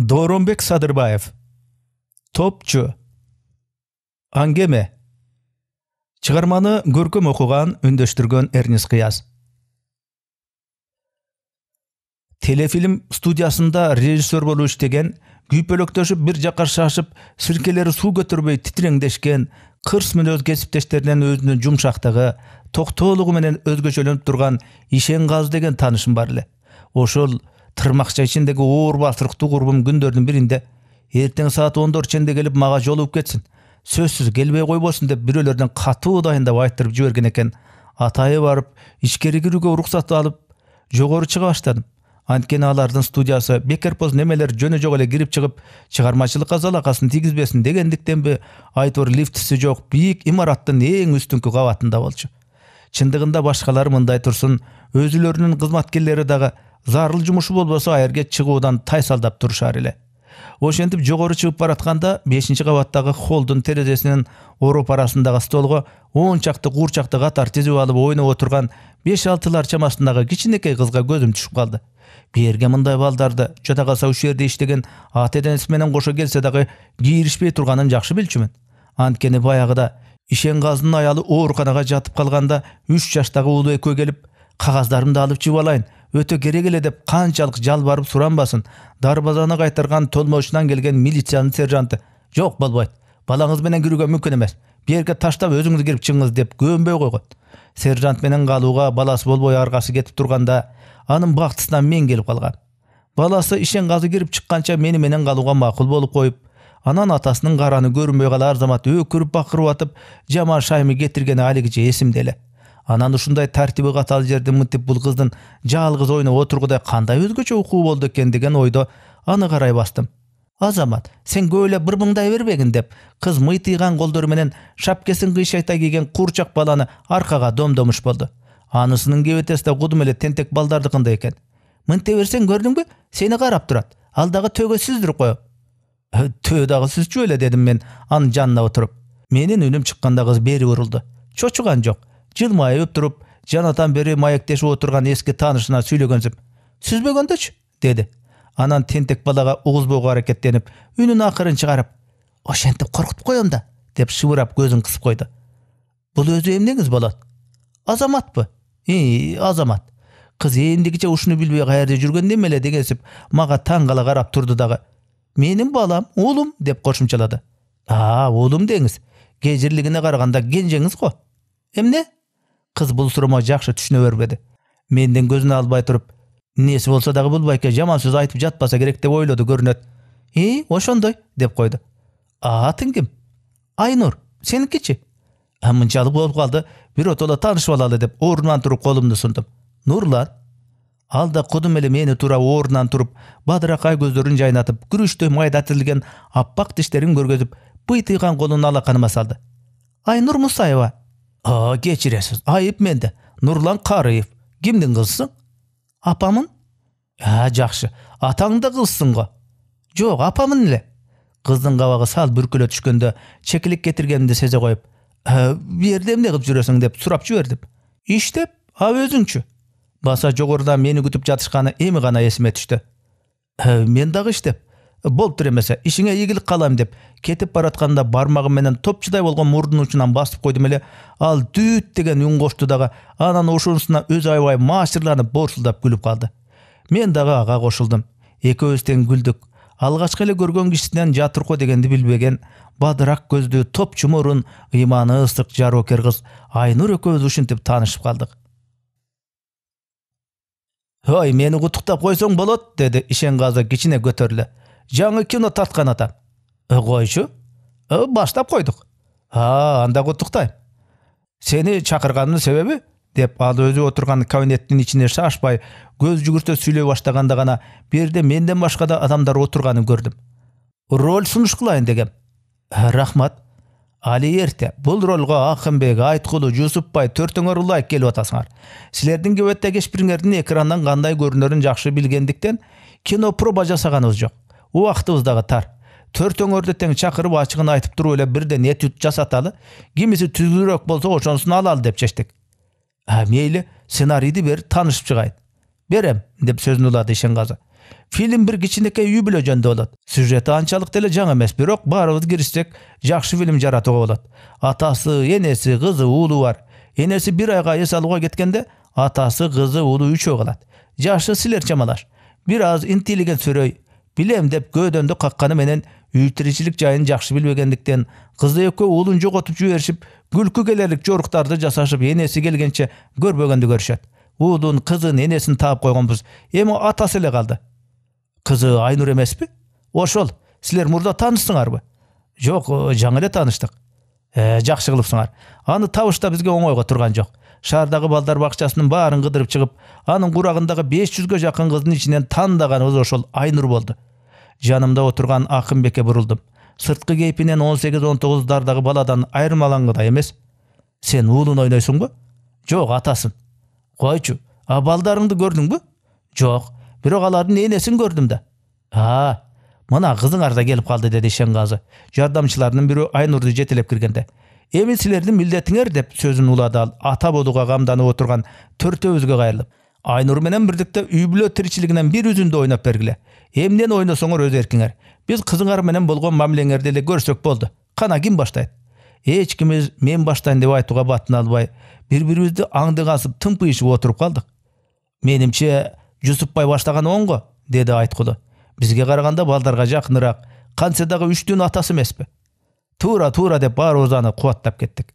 Доромбек Садырбаев Топчу аңгеме чыгарманы көркөм окуган үндестірген эрнис қияз телефильм студиясында режиссер болып иштеген күйпөлөктөшүп бир жакка шашып сиркелери суу көтөрбөй титиреңдешкен кырс мүнөз кесиптештеринен өзүнүн жумшактыгы токтоолугу менен өзгөчөлөнүп турган ишенгаз деген таанышым бар эле ошол тырмақша ішіндегі оор құрбым күндердің бірінде ертең сағат он төрт ішінде келіп маға жолығып кетсін сөзсіз келбей қой болсын деп біреулерден қату дайындап айттырып жіберген екен атайы барып ішкері кіруге рұқсат алып жоғары шыға баштадым анткени алардын студиясы бекерпоз немелер жөнө жок эле кирип чыгып чыгармачылыкка залакасын тийгизбесин дегендиктенби айтор лифтиси жок бийик имараттын эң үстүнкү кабатында болчу чындыгында башкалар мындай турсун өзүлөрүнүн кызматкерлери дагы зарыл жумушу болбосо әрге чыгуудан тайсалдап турушар эле ошентип жогору чыгып баратканда бешинчи кабаттагы холлдун терезесинен ороп арасындагы столго он чакты куурчакты катар тизип алып ойноп отурган беш алтылар чамасындагы кичинекей кызга көзүм түшүп калды берге мындай балдарды жада калса ушул жерде иштеген ата энеси менен кошо келсе дагы кийиришпей турганын жакшы билчүмүн анткени баягыда ишенгазынын аялы ооруканага жатып калганда үч жаштагы уулу экөө келип кагаздарымды алып алайын өтө керек эле деп канчалык жалбарып суранбасын дарбазаны кайтарган толмочунан келген милициянын сержанты жок болбойт балаңыз менен кирүүгө мүмкүн эмес жерге таштап өзүңүз кирип чыгыңыз деп көнбөй койгон сержант менен калууга баласы болбой аргасы кетип турганда анын бактысына мен келип калгам баласы қазы кирип чыкканча мени менен калууга макул болуп коюп анан атасынын караны көрүнбөй калар замат өкүрүп бакырып атып жаман шайымы кетиргени алигиче эсимде эле анан ушундай тартиби катаал жерде мынтип бул кыздын жалгыз ойноп отургудай кандай өзгөчө укуу болду экен деген ойдо аны карай бастым азамат сен көп эле бырмыңдай бербегин деп кыз мыйтыйган колдору менен шапкесин кыйшайта кийген курчак баланы аркага домдомуш болду анысынын кебетеси да кудум эле тентек балдардыкындай экен мынте берсең көрдүңбү сени карап турат ал дагы төөгө сүздүрүп коебу «Э, төө дагы сүзчү беле дедим мен анын жанына отуруп менин үнүм чыкканда кыз бери бурулду чочуган жок жылмайып туруп жанатан бери маектешип отурган эски таанышына сүйлөгөнсүп сүзбөгөндөчү деді. анан тентек балаға угузбоого аракеттенип үнүн акырын чыгарып ошентип коркутуп коем да деп шыбырап көзүн кысып койду бул өзү эмнеңиз болот азаматпы и азамат кыз эмдигиче ушуну билбей каерде жүргөн немеле дегенсип мага таң кала карап турду дагы менин балам уулум деп кошумчалады а уулум деңиз кежирлигине караганда кенжеңиз го эмне қыз бұл суроомо жакшы түшүнө бербеди менден көзүн албай тұрып. несі болса дагы бұл байке жаман сөз айтып жатпаса керек деп ойлоду көрүнөт и ошондой деп койду а атың ким айнур сеникичи мынчалык болуп калды биротоло таанышып алалы деп ордумдан тұрып қолымды сундум нурлан Алда да кудум мені мени туура тұрып туруп бадыракай жайнатып күрүчтөй майда тизилген аппак тиштерин көргөзүп быйтыйган колун алаканыма салды айнур мусаева а кешіресіз айып менде нұрлан қарыев кімнің қызысың апамын ә жақсы атаң да қызсың ғой жоқ апамын эле қыздың қабағы сал бүркіле түскенде шекілік кетіргенімді сезе қойып ә, жерде не қылып жүресің деп сұрап жібердім иштеп а өзіңші баса жоғарыда мені күтіп жатышқаны емі ғана есіме түсті ә, мен дагы иштеп бол түремесе эмесе ишиңе ийгилик каалайм деп кетип баратканда бармагым менен топчудай болгон мурдунун учунан басып койдум эле ал дүүт деген үн кошту дагы анан ошонусуна өз аябай маашырланып борсулдап күлүп калды мен дагы ага кошулдум экөөбүз тең күлдүк алгачкы эле көргөн кишисинен жатырко дегенди билбеген бадырак көздүү топчу мурун ыйманы ысык жароокер кыз айнур экөөбүз ушинтип таанышып калдык ой мени куттуктап койсоң болот деди ишенгазы кичине көтөрүлө жаңы кино тартқан атам ә, қойшы Ө, ә, баштап қойдық а ә, анда құттықтаймын сені шақырғанымның себебі деп ал өзі отырған кабинеттің ішіне шашпай көз жүгірте сөйлей баштағанда ғана берде менден басқа да адамдар отырғанын көрдім роль ұсыныш қылайын дегем рахмат али ерте бұл рольға ақынбек айтқұлы жүсіпбай төртөңөр ылайык келип атасыңар силердин кебетте кечпириңердин экрандан қандай көрінерін жақсы білгендіктен кино проба жасаганыбыз жок дагы тар төрт өңөрдө тең чакырып ачыгын айтып туруп эле бирден этюд жасаталы кимиси түзгүрөөк болсо ошонусун алалы деп чечтик а мейли сценарийди бер таанышып чыгайын берем деп сөзүн улады қаза. фильм бир кичинекей үй бүлө жөнүндө болот сюжети анчалык деле жаңы эмес бирок баарыбыз киришсек жакшы фильм жаратууга болот атасы энеси кызы уулу бар энеси бир айга эс алууга кеткенде атасы кызы уулу үчөө калат жашы силер жамалар бир аз интилиген сүрөй билем деп көөдөндү какканы менен үй тиричилик жайын жакшы билбегендиктен кызды экөө уулун жоготуп жиберишип күлкү келерлик жоруктарды жасашып энеси келгенче көрбөгөндү көрүшөт уулун кызын энесин таап койгонбуз эми атасы эле калды кызы айнур эмеспи ошол силер мурда таанышсыңарбы жок жаңы эле тааныштык ә, жакшы кылыпсыңар аны табыш да бизге оңойго турган жок шаардагы балдар бакчасынын баарын кыдырып чыгып анын курагындагы беш жүзгө жакын кыздын ичинен тандаган өзү ошол айнур болду жанымда отурган акынбекке бурулдум сырткы кейпинен он сегиз он тогуздардагы баладан айырмалангыдай эмес сен уулун ойнойсуңбу жок атасын койчу а балдарыңды көрдүңбү жок бирок алардын энесин көрдүм да а мына кызыңар да келип калды деди ишенгазы жардамчыларынын бирөө айнурду жетелеп киргенде эми силердин милдетиңер деп сөзүн улады ал ата болууга камданып отурган төртөөбүзгө кайрылып айнур менен бирдикте үй бүлө тиричилигинен бир үзүндү ойноп бергиле эмнени ойносоңор өз эркиңер биз кызыңар менен болгон мамилеңерди эле көрсөк болду кана ким баштайт эч кимибиз мен баштайын деп айтууга батын албай бири бирибизди аңдыгансып тымпыйышып отуруп калдык менимче жусупбай баштаган оңго деди айткулу бизге караганда балдарга жакыныраак кантсе дагы үчтүн атасы эмеспи тура тура деп бар озаны қуаттап кеттік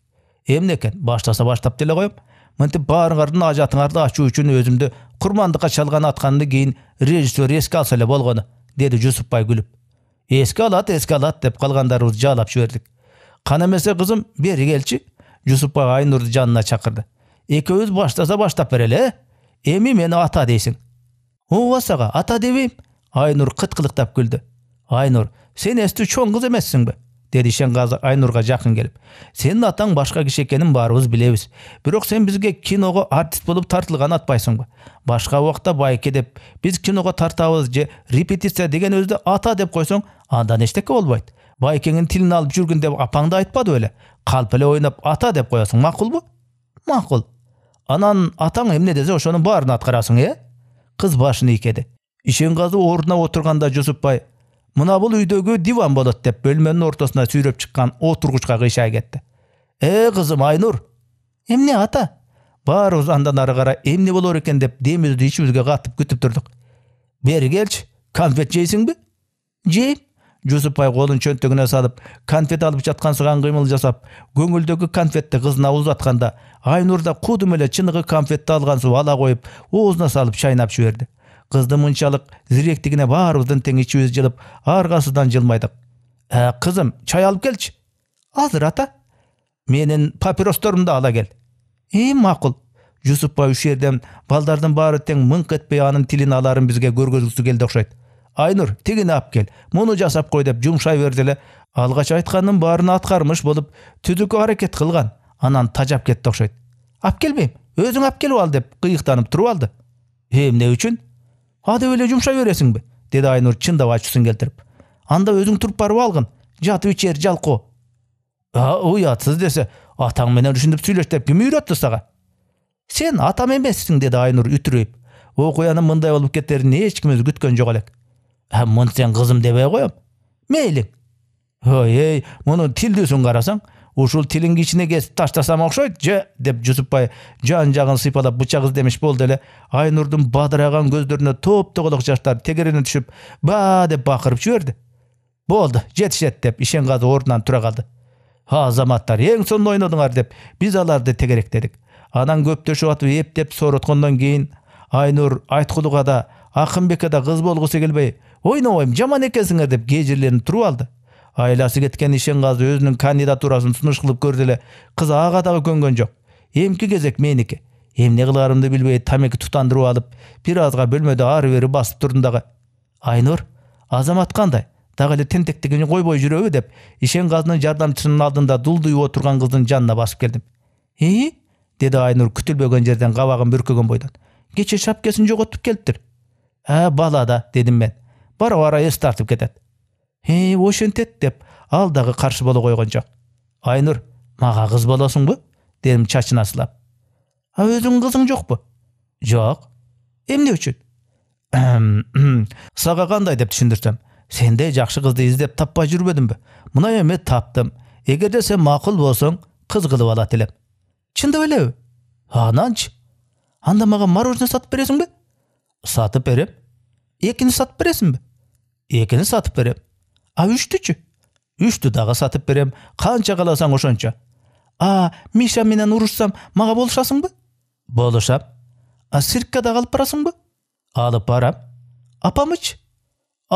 эмне екен баштаса баштап деле коем мынтип баарыңардын ажатыңарды ачуу үчүн өзүмдү курмандыкка чалган атканды кийин режиссер эске алса эле болгону деди жусупбай күлүп эске алат эске алат деп калгандарыбыз жаалап жибердик кана эмесе кызым бери келчи жусупбай айнурду жанына чакырды экөөбүз баштаса баштап берели э эми мени ата дейсиң ооба сага ата дебейм айнур кыткылыктап күлдү айнур сен эстүү чоң кыз эмессиңби деді ишенғазы айнұрға жақын келіп сенің атаң башқа киши екенін баарыбыз билебиз бирок сен бизге киного артист болуп тартылган атпайсыңбы башка убакта байке деп биз киного тартабыз же репетиция деген өзді ата деп қойсаң андан эчтеке болбойт байкеңнің тилин алып жүрген деп апаң да айтпады беле калп эле ойнап ата деп коесуң макулбу макул анан атаң эмне десе ошонун баарын аткарасың э кыз башын ийкеди ишенғазы ордуна отурганда жусупбай мына бұл үйдегі диван болады деп бөлменің ортасына сүйреп шыққан отырғышқа кыйшая кетті. э қызым айнур эмне ата баарыбыз андан ары карай эмне болар екен деп демибизди ичибизге қатып күтіп тұрдық бери келші конфет жейсиңби жейм жусупбай қолын чөнтөгүнө салып конфет алып сыған қимыл жасап көңілдегі конфетті қызына ұзатқанда айнур да кудум эле конфетті алған алгансып ала қойып, оозуна салып чайнап жіберді кыздын мынчалык зиректигине баарыбыздын тең ичибиз жылып аргасыздан жылмайдык ә кызым чай алып келчи азыр ата менин папиросторумду ала кел и макул жусупбай үш жерден балдардың бары тең мыңк этпей анын тілін аларын бізге көргөзгүсү келді окшойт айнур тигини алып кел мұны жасап қой деп жумшай берди эле алгач айтканынын баарын аткармыш болуп қылған аракет кылган анан тажап кетти окшойт алып келбейм өзүң алып келіп ал деп қиықтанып туруп алды эмне үчүн адеп эле жумшай бересиңби деди айнур чындап ачуусун келтирип анда өзүң туруп барып алгын жатып ичер жалкоо уятсыз десе атаң менен ушинтип сүйлөш деп ким үйрөттү сага сен атам эмессиң деди айнур үтүрөйүп окуянын мындай болуп кетерин эч кимибиз күткөн жок элек мын сен кызым дебей коем мейлиң ой эй мунун тилдүүсүн карасаң ушул тилиңди ичине кесип таштасам окшойт же деп жусупбай жан жагын сыйпалап бычак издемиш болду эле айнурдун бадыраган көздөрүнө топтоголок жаштар тегерене түшүп ба деп бакырып жиберди болду жетишет деп ишенгазы ордунан тура калды азаматтар эң сонун ойнодуңар деп биз аларды тегеректедик анан көптөшүп атып эптеп соороткондон кийин айнур айткулуга да акынбекке да кыз болгусу келбей ойнобойм жаман экенсиңер деп кежирленип туруп алды айласы кеткен ишенғазы өзінің кандидатурасын кылып көрдү эле кыз ага дагы көнгөн жок эмки кезек меники эмне кыларымды билбей тамеки тутандырып алып бир азга бөлмөдө ары бери басып турдум дагы айнур азамат кандай дагы эле тентектигин койбой жүрөбү деп ишенгазынын жардамчысынын алдында дулдуюп отурган кыздын жанына басып келдим Ии! —- деди айнур күтүлбөгөн жерден кабагын бүркөгөн бойдон кечээ шапкесин жоготуп келиптир ә бала да дедим мен бара бара эс тартып кетет ей ошентет деп ал дагы каршы боло койгон жок айнур мага кыз болосуңбу дедим чачына сылап а өзүңдүн кызың жокпу жок эмне үчүн сага кандай деп түшүндүрсөм сендей жакшы кызды издеп таппай жүрбөдүмбү мына эми таптым эгерде сен макул болсоң кыз кылып алат элем чындап элеби ананчы анда мага мороженое сатып бересиңби сатып берем экини сатып бересиңби экини сатып берем а үштүчү үштү дагы сатып берем канча кааласаң ошончо а миша менен урушсам мага болушасыңбы болушам а циркке дагы алып барасыңбы алып барам апамычы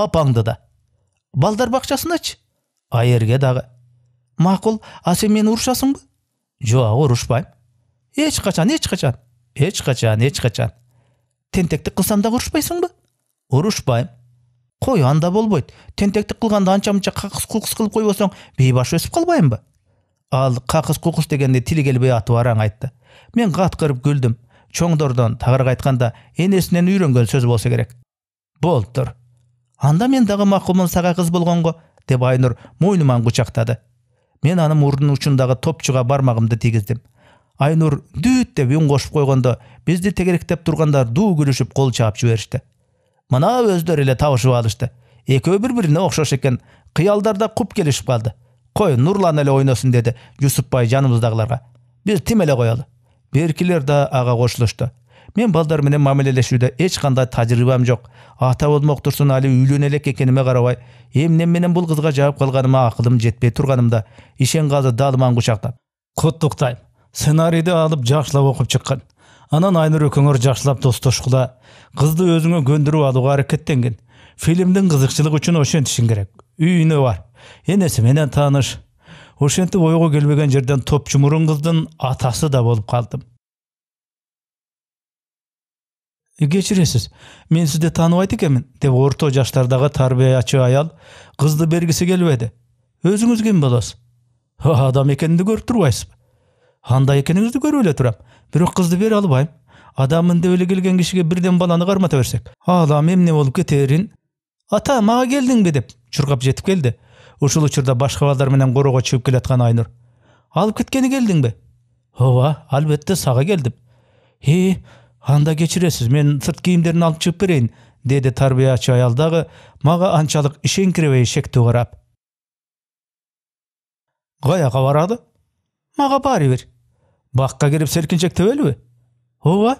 апаңды да балдар бакчасыначы айерге дагы макул а сен мени урушасыңбы жок урушпайм эч качан эч качан эч качан эч качан тентектик кылсам дагы урушпайсыңбы урушпайм қой анда болбойт тентектік қылғанда анша мынша қақыс құлқыс қылып қойып бейбаш өсіп қалбайын ба ал қақыс құлқыс дегенде тілі келбей аты араң айтты мен қатқырып күлдім чоңдордон тагыраак айтқанда энесинен үйренген сөз болса керек болуп тұр. анда мен дағы макулмун сага кыз болгонго деп айнур мойнуман құшақтады мен анын мурдунун учундагы топчыға бармағымды тигіздім айнур дүт деп үн кошуп қойғанда бізді тегеректеп тұрғандар дуу күлүшүп қол чаап жиберишти мына өздері эле табышып алышты экөө бири бирине окшош экен кыялдар да куп келишип калды кой нурлан эле ойносун деди жусупбай жаныбыздагыларга биз тим эле коелу беркилер да ага кошулушту мен балдар менен мамилелешүүдө эч кандай тажрыйбам жок ата болмок турсун али үйлөнө элек экениме карабай эмне менен бул кызга жаап калганыма акылым жетпей турганымда ишенгази далыман кучактап куттуктайм сценарийди алып жакшылап окуп чыккан анан айнур экөөңөр жакшылап достошкула кызды өзүңө көндүрүп алууга аракеттенген фильмдин кызыкчылыгы үчүн ошентишиң керек үйүнө бар энеси менен тааныш ошентип ойго келбеген жерден топчу мурун кыздын атасы да болуп калдым кечиресиз мен сизди тааныбайт экенмин деп орто жаштардагы тарбиячы аял кызды бергиси келбеди өзүңүз ким болосуз адам экенимди көрүп турбайсызбы андай экениңизди көріп эле турам бирок кызды бере албайм адам деп эле келген кишиге бирден баланы кармата берсек аалам эмне болуп кетерін ата мага келдиңби деп чуркап жетип келди ушул учурда башка балдар менен короого чыгып келаткан айнур алып кеткени келдиңби ооба албетте сага келдим и анда кечиресиз мен сырт кийимдерин алып чыгып берейин деди тарбиячы аял дагы мага анчалык ишенкиребей шектүү карап каяка барады мага баары бир бакка кирип селкинчектебелиби ооба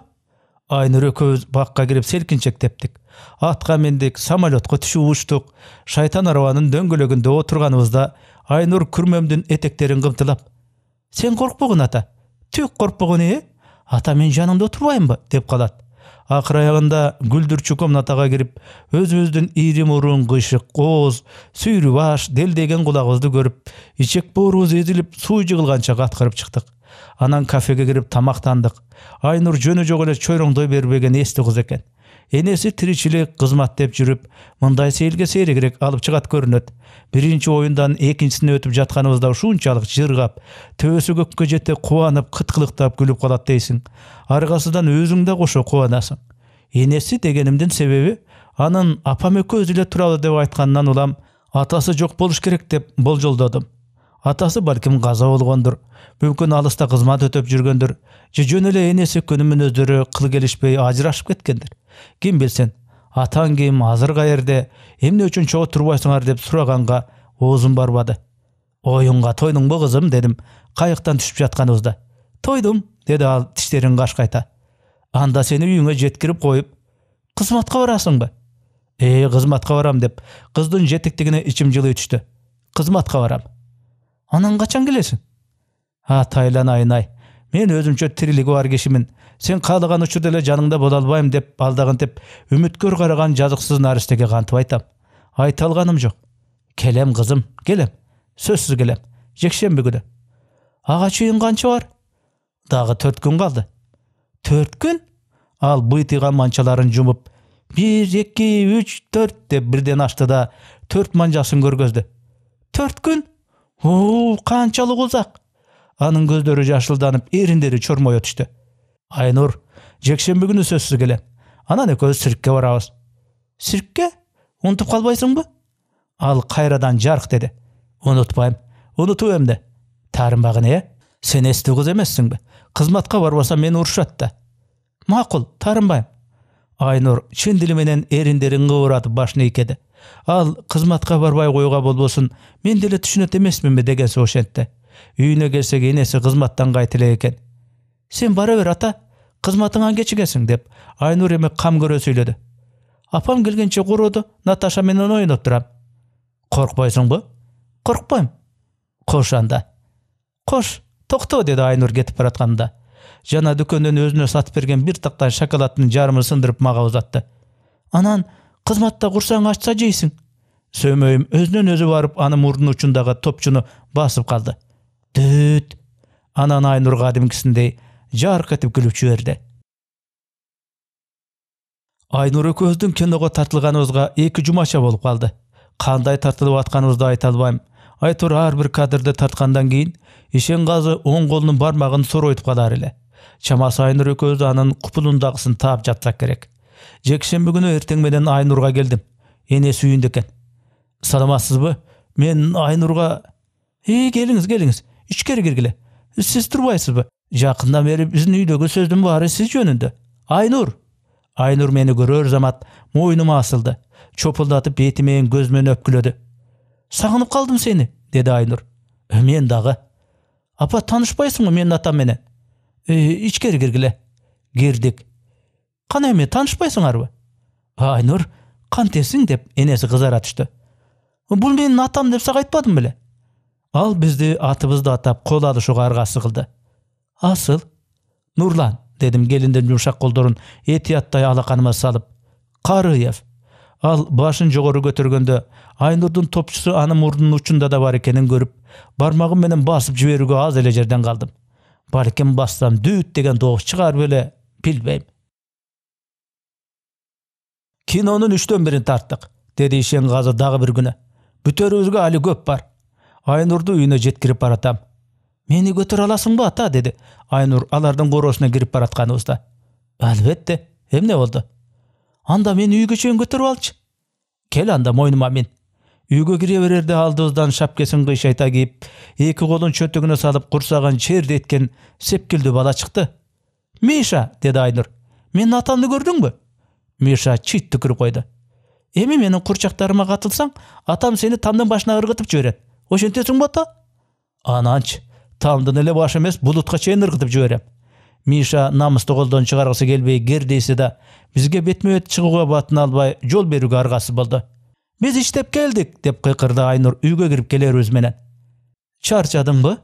айнур экөөбүз бакка кирип селкинчектептик атка миндик самолетко түшүп учтук шайтан арабанын дөңгөлөгүндө отурганыбызда айнур күрмөмдүн этектерин кымтылап сен коркпогун ата түк коркпогон ээ ата мен жаныңда отурбаймынбы деп калат акыр аягында күлдүрчү комнатага кирип өзүбүздүн ийри мурун кыйшык кооз сүйрүбаш делдейген кулагыбызды көрүп ичек боорубуз эзилип суу жыгылганча каткырып чыктык анан кафеге кирип тамактандык айнур жөнү жок эле чойроңдой бербеген эстүү кыз экен энеси тиричилик кызмат деп жүрүп мындай сейилге сейрегирээк алып чыгат көрүнөт биринчи оюндан экинчисине өтүп жатканыбызда ушунчалык жыргап төбөсү көккө жете кубанып кыткылыктап күлүп калат дейсиң аргасыздан өзүң да кошо кубанасың энеси дегенимдин себеби анын апам экөөбүз эле туралы деп айтканынан улам атасы жок болуш керек деп болжолдодум атасы бәлкім қаза болғандыр мүмкін алыста қызмат өтеп жүргендер же жөн эле энеси күнүмүн өздөрү кыл келишпей ажырашып кеткендир ким билсин атаң ким азыр каерде эмне үчүн чогуу турбайсыңар деп сураганга оозум барбады оюнга тойдуңбу кызым дедим кайыктан түшүп жатканыбызда тойдум деди ал тиштерин кашкайта анда сени үйүңө жеткирип коюп кызматка барасыңбы э кызматка барам деп кыздын жетектигине ичим жылый түштү кызматка барам анаң қашан келесің атайлан айнай мен өзімше тірілігі бар кешімін сен қалаған учурда эле жаныңда боло албайм деп алдагынтип үмүткөр караган жазыксыз наристеге кантип айтам айта алганым жок келем кызым келем сөзсүз келем жекшемби күнү аға чейин канча бар дагы төрт күн калды төрт күн ал быйтыйган манчаларын жумуп бир эки үч төрт деп бирден ашты да төрт манжасын көргөздү төрт күн Оо, канчалык узак? Анын көздөрү жашылданып, эриндери чормой түштү. Айнур, жекшемби күнү сөзсүз келем. Анан экөөбүз циркке барабыз. Циркке? Унутуп калбайсыңбы? Ал кайрадан жарк деди. Унутпайм. Унутуп эмне? Тарынбагын э? Сен эстүү кыз эмессиңби? Кызматка барбасам мени урушат да. Макул, тарынбайм. Айнур чын дили менен эриндерин кыбыратып башын ийкеди. ал қызматқа барбай қойға болбосын мен деле түшүнөт эмесминби дегенси ошентте үйүнө келсек энеси кызматтан кайта эле экен сен бара бер ата кызматыңан кечигесиң деп айнур еме кам көрө сөйледі апам келгенче курууду наташа менен ойноп турам коркпойсуңбу коркпойм қош анда кош токто деди айнур кетип баратканда жана дүкеннен өзіне сатып берген бір тактай шоколадтың жарымын сындырып маған ұзатты анан кызматта курсагың ачса жейсиң сөмөйүм өзүнөн өзү барып анын мурдун учундагы топчуну басып калды дүүт анан айнур кадимкисиндей жарк этип күлүп жиберди айнур экөөбүздүн киного тартылганыбызга эки жумача болуп калды кандай тартылып атканыбызды айта албайм айтор ар бир кадрды тарткандан кийин ишенказы оң колунун бармагын соройтуп калар эле чамасы айнур экөөбүз анын купулундагысын таап жатсак керек жекшемби күні ертең менен айнурга келдим энеси үйүндө экен саламатсызбы мен айнурга и келиңиз келиңиз ичкери киргиле сиз турбайсызбы жакындан бери биздин үйдөгү сөздүн баары сиз жөнүндө айнур айнур мени көрөр замат мойнума асылды чопулдатып бети менен көз менен өпкүлөдү сагынып калдым сени деди айнур мен дагы апа таанышпайсыңбы менин атам менен ичкери киргиле кирдик қанаймен танышпайсың аруы айнұр қантесің деп енесі қызара түсті бұл менің атам деп саған айтпадым біле ал бізді атыбызды атап алышуға арғасы қылды асыл нұрлан дедім келінден жұмшақ қолдарын етияттай алақаныма салып қарыев ал башын жоғары көтергенде айнұрдың топшысы ана мұрнының ұшында да бар екенін көріп бармағым менен басып жіберуге аз эле жерден қалдым балким бассам дүйт деген дауыс шығар беле билбейм кинонун үчтөн бирин тарттык деди ишенгазы дагы бир күнү бүтөрүбүзгө али көп бар айнурду үйүнө жеткирип баратам мени көтөрө аласыңбы ата деди айнур алардын короосуна кирип баратканыбызда албетте эмне болду анда мени үйгө чейин көтөрүп алчы кел анда мойнума мин үйгө кире берерде алдыбыздан шапкесин кыйшайта кийип эки колун чөтөгүнө салып курсагын чердей эткен сепкилдүү бала чыкты миша деди айнур менин атамды көрдүңбү миша чит түкіріп қойды эми менің курчактарыма қатылсаң атам сені тамдын башына ыргытып жиберет ба ата ананчы тамдын эле баш эмес булутка чейин ыргытып жиберем миша намысты колдон чыгаргысы келбей кердейсе да бизге бетме бет чыгууга батына албай жол берүүгө аргасыз болду биз иштеп келдик деп кыйкырды айнур үйгө кирип келерибиз менен чарчадыңбы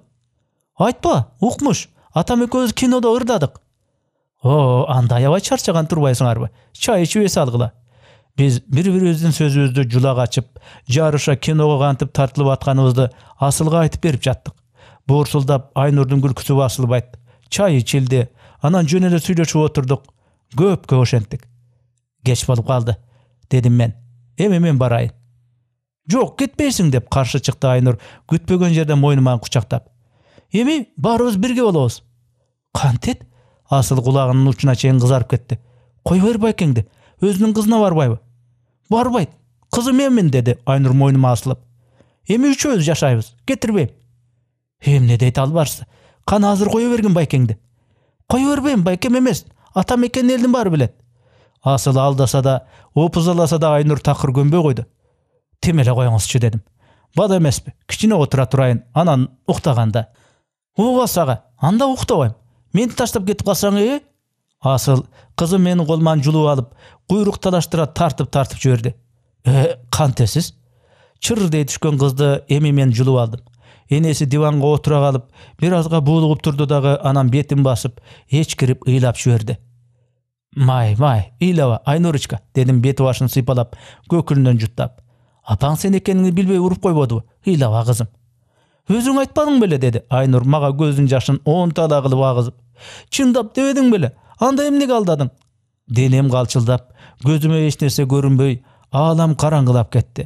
айтпа укмуш атам экөөбүз кинодо ырдадык о анда аябай чарчаган турбайсыңарбы чай ичип эс алгыла биз бири бирибиздин сөзүбүздү жула качып жарыша киного кантип тартылып атканыбызды асылга айтып берип жаттык буурсулдап айнурдун күлкүсү басылбайт чай ичилди анан жөн эле сүйлөшүп отурдук көпкө ошенттик кеч болуп калды дедим мен эми мен барайын жок кетпейсиң деп каршы чыкты айнур күтпөгөн жерден мойнуман кучактап эми баарыбыз бирге болобуз кантет асыл құлағының ұшына шейін қызарып кетті қой бер байкеңді өзінің қызына барбайбы барбайды қызы менмін деді айнұр мойныма асылып эми үчөөбүз жашайбыз емне эмне дейт албарсы қан азыр кое бергин байкеңді. кое бербейм байкем емес атам мекен елдің баары билет асыл алдаса да опузаласа да айнур такыр көнбөй койду тим эле коюңузчу дедим бада эмеспи кичине отура турайын анан уктаганда ооба аға анда уктабайм мені таштап кетіп қалсаң е асыл қызым менің қолыман жұлып алып құйрық талаштыра тартып тартып жіберді е қантесіз чыр дей түшкен қызды емемен жұлып алдым енесі диванға отыра қалып біразға булығып тұрды дағы анам бетін басып ечкіріп ыйлап жіберді май май ыйлаба айнурочка дедім беті башын сипалап көкілінен жұттап апаң сен екеніңді білбей ұрып қойбады ғой ыйлаба қызым өзің айтпадың беле деді айнұр мага көзінің жашын оңтада қылып ағызып чындап дебедиң беле анда эмнеге алдадың денем қалшылдап көзіме нерсе көрінбей алам қараңғылап кетті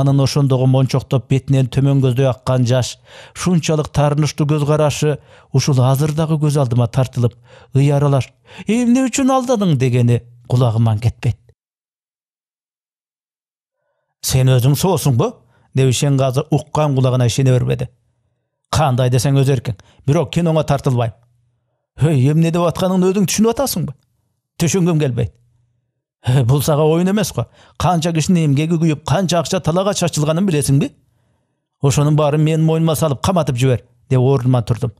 анын ошондогу мончоктоп бетинен төмөн көздөй аккан жаш шунчалык таарынычтуу көз карашы ушул азыр дагы көз алдыма тартылып ый аралаш эмне үчүн алдадың дегени кулагыман кетпейт сен өзүң соосуңбу Неушен қазы ұққан құлағына шене бермеді қандай десең өз еркің бирок киноға тартылбайм Хөй, эмне деп атканыңды өзүң ба? атасыңбы түшүнгүм келбейт саға ойын емес эмес қанша канча емгегі күйіп, қанша ақша талаға талаага білесің билесиңби ошонун барын менин мойнума салып қаматып жибер деп ордуман тұрдым.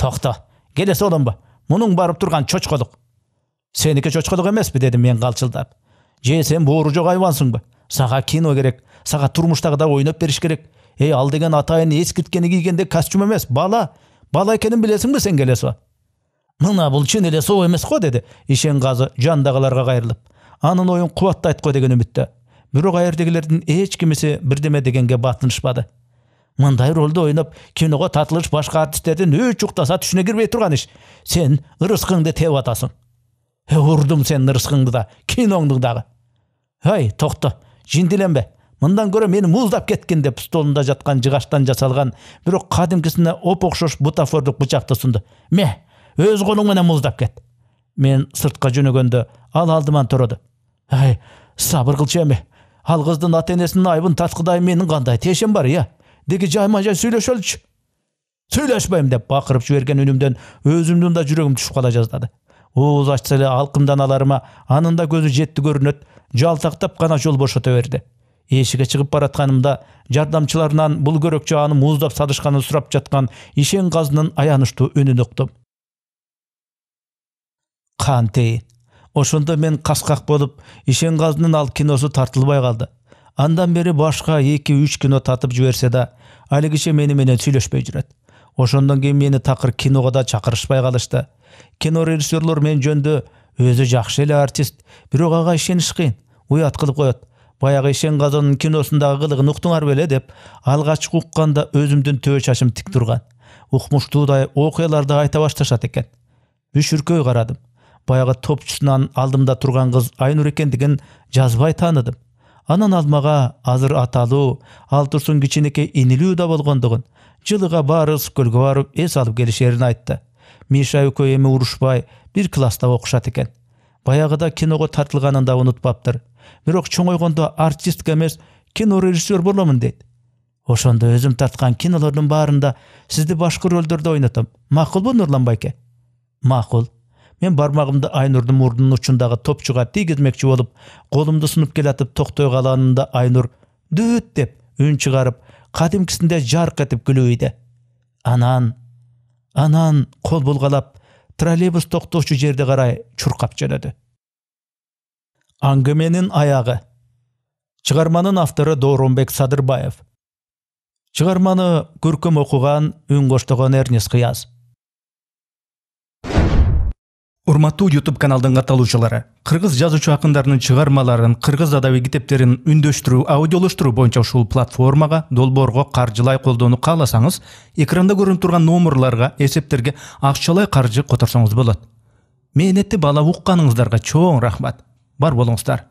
Тоқта, келесі ба, мунуң барып турган чочколук сеники емес эмеспи дедім мен калчылдап же сен боору жок ба, саға кино керек саған да ойнап беріш керек ей ал деген атайын ескірткені кигенде костюм емес бала бала екенін білесің бе сен келесі мына бұл эле сол емес қой деді ишен қазы жандағыларға қайырылып анын ойын қуатты айт қой деген үмітте бирок айырдегілердің ешкімісі бірдеме дегенге батынышпады мындай ролду ойнап киноға татылыш башка артисттердин үч уктаса түсіне кирбей тұрған иш сен ырыскыңды теп атасың э урдум сенин ырыскыңды да киноңду дагы ай тоқта жинделенбе мындан көрө мени муздап кеткин деп столунда жаткан жыгачтан жасалган бирок кадимкисине оп окшош бутафордук бычакты сунду ме өз колуң менен муздап кет мен сыртка жөнөгөндө ал алдыман туруду ай сабыр кылчу эми ал кыздын ата энесинин айыбын тарткыдай менин кандай тешем бар ыя деги жайма жай сүйлөшөлүчү сүйлөшпөйм деп бакырып жиберген үнүмдөн өзүмдүн да жүрөгүм түшүп кала жаздады ооз ачса эле алкымдан аларыма анын да көзү жетти көрүнөт жалтактап гана жол бошото берди эшикке чыгып баратканымда жардамчыларынан бул көрөк жааны мууздап садышканын сурап жаткан ишен казынын аянычтуу үнүн уктум кантейин ошондо мен каскак болуп ишен казынын ал киносу тартылбай калды андан бери башка эки үч кино татып жиберсе да алигише мени менен сүйлөшпөй жүрөт ошондон кийин мени такыр киного да чакырышпай калышты кино режиссерлор мен жөнүндө өзү жакшы эле артист бирок ага ишениш кыйын уят кылып коет баягы ишен казанын киносундагы кылыгын уктуңар беле деп алгачкы укканда өзүмдүн төө чачым тик турган укмуштуудай окуяларды айта башташат экен үшүркөй карадым баягы топчусунан алдымда турган кыз айнур экендигин жазбай тааныдым анан ал мага азыр аталуу ал турсун кичинекей инилүү да болгондугун жылыга баары көлгө барып эс алып келишерин айтты миша экөө эми урушпай бир класста окушат экен баягыда киного тартылганын да унутпаптыр бирок чоңойгондо артистка эмес кино режиссер боломун дейт ошондо өзүм тарткан кинолордун баарында сизди башкы ролдордо ойнотом макулбу нурлан байке макул мен бармагымды айнурдун мурдунун учундагы топчуга тийгизмекчи болуп колумду сунуп келатып токтой калганымда айнур дүүт деп үн чыгарып кадимкисиндей жарк этип күлүп анан анан кол булгалап троллейбус токтоочу жерди карай чуркап жөнөдү аңгіменің аяғы шығарманың авторы дооронбек садырбаев шығарманы көркем оқыған үн коштогон эрнис кыяз урматтуу youtube каналдын катталуучулары кыргыз жазуучу акындарынын чыгармаларын кыргыз адабий китептерин үндөштүрүү аудиолоштуруу боюнча ушул платформага долбоорго каржылай колдоону кааласаңыз экранда көрүнүп турган номурларга эсептерге акчалай каржы которсоңуз болот мээнетти баалап укканыңыздарга чоң рахмат бар болыңыздар